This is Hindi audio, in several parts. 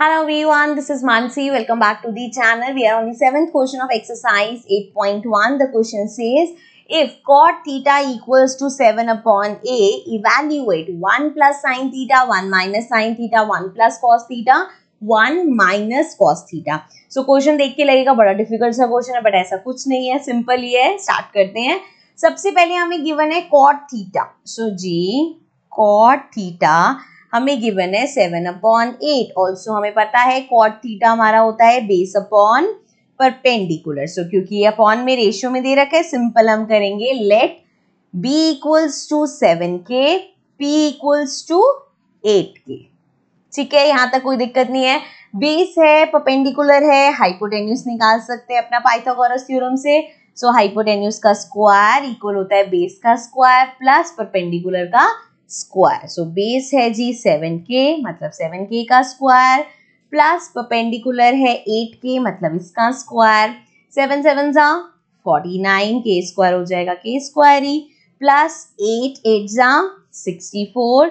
Hello everyone, this is Mansi. Welcome back to the channel. We are on the seventh question of exercise 8.1. The question says, if cot theta equals to 7 upon A, evaluate 1 plus sine theta, 1 minus sine theta, 1 plus cos theta, 1 minus cos theta. So question देख के लगेगा बड़ा डिफिकल्ट सा क्वेश्चन है बट ऐसा कुछ नहीं है सिंपल ही है स्टार्ट करते हैं सबसे पहले हमें गिवन है कॉट थीटा सो so, जी कॉट थीटा हमें गिवन है सेवन अपॉन एट ऑल्सो हमें पता है कॉट थीटा हमारा होता है बेस अपॉन परपेंडिकुलर सो क्योंकि ये अपॉन में रेशियो में दे रखा है सिंपल हम करेंगे let B equals to seven k P equals to eight k ठीक है यहाँ तक कोई दिक्कत नहीं है बेस है परपेंडिकुलर है हाइपोटेन्यूस निकाल सकते हैं अपना पाइथागोरस थ्योरम से सो so, हाइपोटेन्यूस का स्क्वायर इक्वल होता है बेस का स्क्वायर प्लस परपेंडिकुलर का स्क्वायर सो बेस है जी सेवन के मतलब सेवन के का स्क्वायर प्लस परपेंडिकुलर है एट के मतलब इसका स्क्वायर सेवन सेवन जा फोर्टी नाइन के स्क्वायर हो जाएगा के स्क्वायर ही प्लस एट एट जा सिक्सटी फोर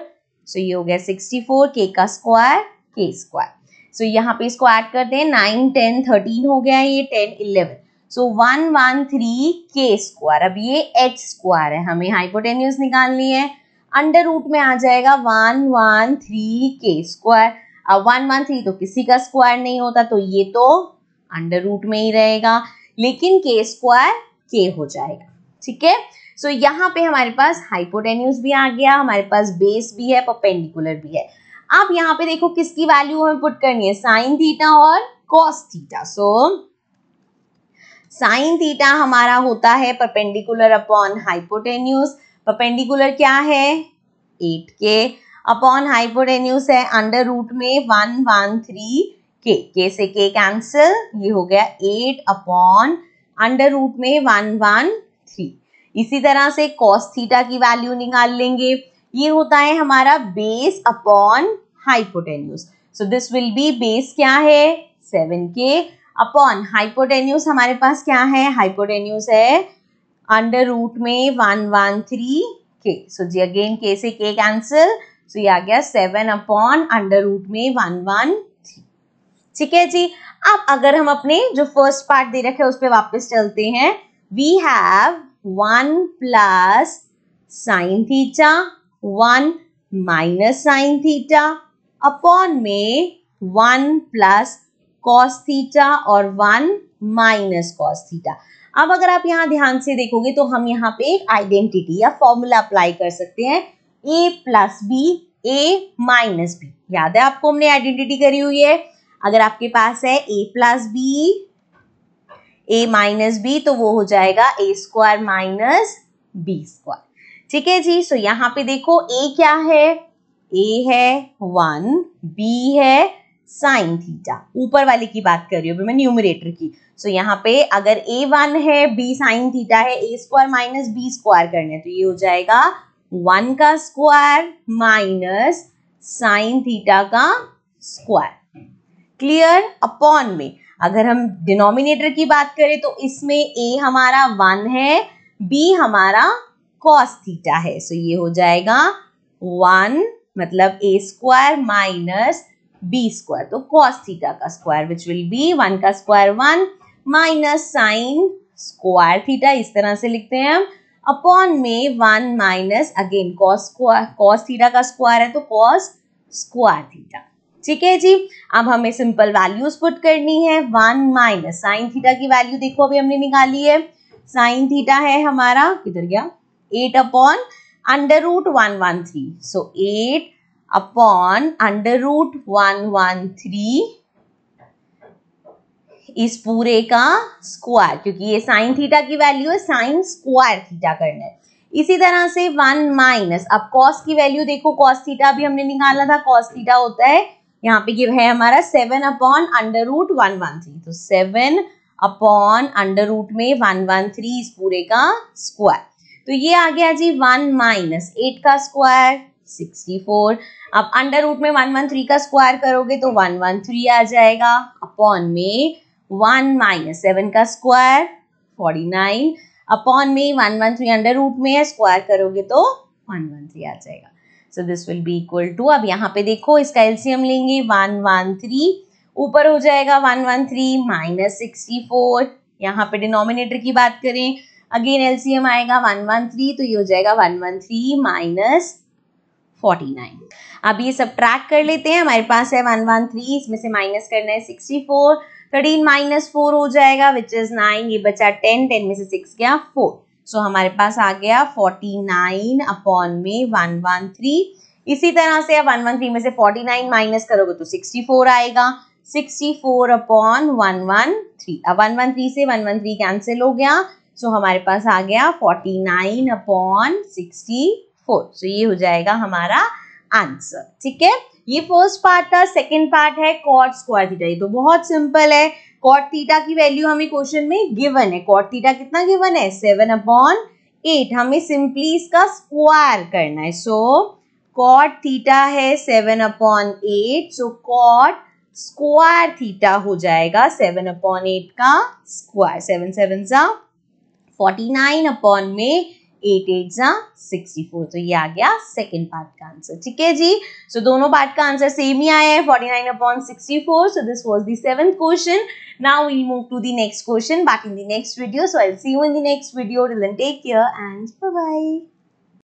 सो ये हो गया सिक्सटी फोर के का स्क्वायर के स्क्वायर सो यहाँ पे इसको ऐड कर दें नाइन टेन थर्टीन हो गया ये ten eleven so one one three k square अब ये एच स्क्वायर है हमें हाइपोटेन्यूज निकालनी है अंडर रूट में आ जाएगा one one three k square अब वन वन थ्री तो किसी का स्क्वायर नहीं होता तो ये तो अंडर रूट में ही रहेगा लेकिन के स्क्वायर के हो जाएगा ठीक है सो यहाँ पे हमारे पास हाइपोटेन्यूज भी आ गया हमारे पास बेस भी है परपेंडिकुलर भी है अब यहाँ पे देखो किसकी वैल्यू हमें पुट करनी है साइन थीटा और cos theta so sine theta हमारा होता है परपेंडिकुलर अपॉन हाइपोटेन्यूज परपेंडिकुलर क्या है एट के अपॉन हाइपोटेन्यूस है अंडर रूट में one one three k k से के कैंसिल ये हो गया एट अपॉन अंडर रूट में वन वन थ्री इसी तरह से कॉस थीटा की वैल्यू निकाल लेंगे ये होता है हमारा base upon hypotenuse so this will be base क्या है सेवन के अपॉन हाइपोटेन्यूस हमारे पास क्या है हाइपोटेन्यूस है अंडर रूट में one one three k so जी अगेन के से के कैंसिल सो ये आ गया सेवन अपॉन अंडर रूट में वन वन थ्री ठीक है जी अब अगर हम अपने जो फर्स्ट पार्ट दे रखे उस पर वापस चलते हैं we have one plus sine theta one minus sine theta upon में वन प्लस कॉस थीटा और वन माइनस कॉस थीटा अब अगर आप यहाँ ध्यान से देखोगे तो हम यहाँ पे एक आइडेंटिटी या फॉर्मूला अप्लाई कर सकते हैं A plus B A minus B याद है आपको हमने आइडेंटिटी करी हुई है अगर आपके पास है A plus B A minus B तो वो हो जाएगा A square minus B square ठीक है जी सो यहाँ पे देखो ए क्या है ए है वन बी है साइन थीटा ऊपर वाले की बात कर रही हूँ मैं न्यूमिरेटर की सो so, यहाँ पे अगर ए वन है बी साइन थीटा है A square minus B square करने तो ये हो जाएगा वन का स्क्वायर माइनस साइन थीटा का स्क्वायर क्लियर अपॉन में अगर हम डिनोमिनेटर की बात करें तो इसमें ए हमारा वन है बी हमारा कॉस थीटा है सो so, ये हो जाएगा वन मतलब A square minus B square तो कॉस थीटा का square which will be one का square one minus sine square theta इस तरह से लिखते हैं हम अपॉन में one minus again cos cos theta का स्क्वायर है तो कॉस स्क्वायर थीटा ठीक है जी अब हमें सिंपल वैल्यूज पुट करनी है वन माइनस साइन थीटा की वैल्यू देखो अभी हमने निकाली है साइन थीटा है हमारा किधर गया eight upon under root one one three so eight upon under root 113 इस पूरे का स्क्वायर क्योंकि ये साइन थीटा की वैल्यू है साइन स्क्वायर थीटा करना है इसी तरह से वन माइनस अब कॉस की वैल्यू देखो कॉस थीटा भी हमने निकाला था कॉस थीटा होता है यहाँ पे है हमारा seven upon under root one one three तो सेवन अपॉन अंडर रूट में वन वन थ्री इस पूरे का स्क्वायर तो ये आ गया जी वन माइनस एट का स्क्वायर 64 अब अंडर रूट में वन वन थ्री का स्क्वायर करोगे तो वन वन थ्री आ जाएगा अपॉन में वन माइनस सेवन का स्क्वायर 49 अपॉन में one one three under root में स्क्वायर करोगे तो वन वन थ्री आ जाएगा so this will be equal to अब यहाँ पे देखो इसका एल्सियम लेंगे वन वन थ्री ऊपर हो जाएगा one one three minus sixty four यहाँ पे डिनोमिनेटर की बात करें अगेन एलसीएम आएगा वन वन थ्री तो ये हो जाएगा one one three minus forty nine अब ये सब ट्रैक कर लेते हैं हमारे पास है वन वन थ्री इसमें से माइनस करना है sixty four thirteen minus four हो जाएगा विच इज़ नाइन ये बचा टेन टेन में से सिक्स गया फोर सो so, हमारे पास आ गया फोर्टी नाइन अपॉन में वन वन थ्री इसी तरह से वन वन थ्री में से फोर्टी नाइन माइनस करोगे तो सिक्सटी फोर आएगा sixty four upon one one three अब वन वन थ्री से वन वन थ्री कैंसिल हो गया सो so, हमारे पास आ गया forty nine upon sixty four so ये हो जाएगा हमारा आंसर ठीक है ये फर्स्ट पार्ट था सेकेंड पार्ट है कॉट स्क्वायर थीटा ये तो बहुत सिंपल है कॉट थीटा की वैल्यू हमें क्वेश्चन में गिवन है कॉट थीटा कितना गिवन है सेवन अपॉन एट हमें सिंपली इसका स्क्वायर करना है सो कॉट थीटा है seven upon eight so cot square theta हो जाएगा सेवन अपॉन एट का स्क्वायर सेवन सेवन सा फोर्टी नाइन अपॉन में एट एट जा सिक्सटी फोर तो ये आ गया सेकेंड पार्ट का आंसर ठीक है जी सो so, दोनों पार्ट का आंसर सेम ही आया है forty nine upon sixty four so this was the seven question now we move to the next question but in the next video so I see you in the next video take care and bye